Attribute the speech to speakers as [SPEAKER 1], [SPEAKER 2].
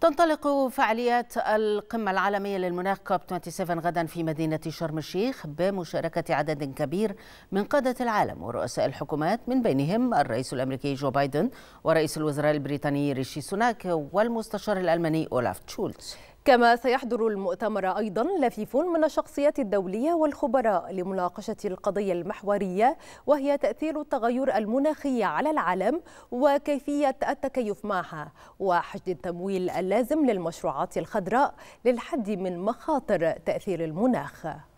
[SPEAKER 1] تنطلق فعاليات القمة العالمية للمناخ كوب 27 غدا في مدينة شرم الشيخ بمشاركة عدد كبير من قادة العالم ورؤساء الحكومات من بينهم الرئيس الأمريكي جو بايدن ورئيس الوزراء البريطاني ريشي سوناك والمستشار الألماني أولاف تشولتز
[SPEAKER 2] كما سيحضر المؤتمر أيضا لفيف من الشخصيات الدولية والخبراء لمناقشة القضية المحورية وهي تأثير التغير المناخي على العالم وكيفية التكيف معها وحشد التمويل اللازم للمشروعات الخضراء للحد من مخاطر تأثير المناخ